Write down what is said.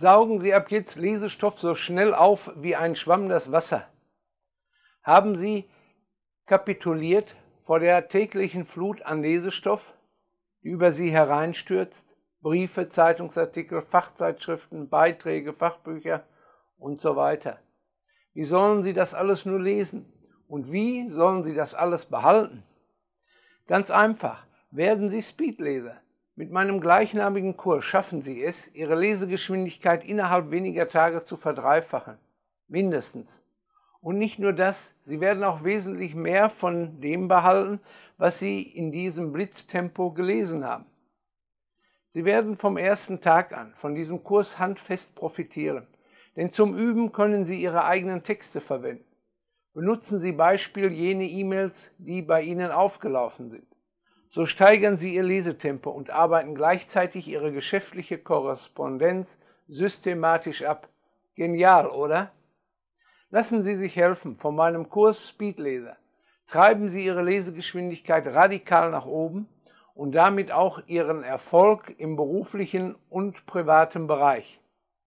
Saugen Sie ab jetzt Lesestoff so schnell auf wie ein Schwamm das Wasser. Haben Sie kapituliert vor der täglichen Flut an Lesestoff, die über Sie hereinstürzt? Briefe, Zeitungsartikel, Fachzeitschriften, Beiträge, Fachbücher und so weiter. Wie sollen Sie das alles nur lesen? Und wie sollen Sie das alles behalten? Ganz einfach, werden Sie Speedleser. Mit meinem gleichnamigen Kurs schaffen Sie es, Ihre Lesegeschwindigkeit innerhalb weniger Tage zu verdreifachen. Mindestens. Und nicht nur das, Sie werden auch wesentlich mehr von dem behalten, was Sie in diesem Blitztempo gelesen haben. Sie werden vom ersten Tag an von diesem Kurs handfest profitieren, denn zum Üben können Sie Ihre eigenen Texte verwenden. Benutzen Sie Beispiel jene E-Mails, die bei Ihnen aufgelaufen sind. So steigern sie ihr Lesetempo und arbeiten gleichzeitig ihre geschäftliche Korrespondenz systematisch ab. Genial, oder? Lassen Sie sich helfen von meinem Kurs Speedleser. Treiben Sie Ihre Lesegeschwindigkeit radikal nach oben und damit auch Ihren Erfolg im beruflichen und privaten Bereich.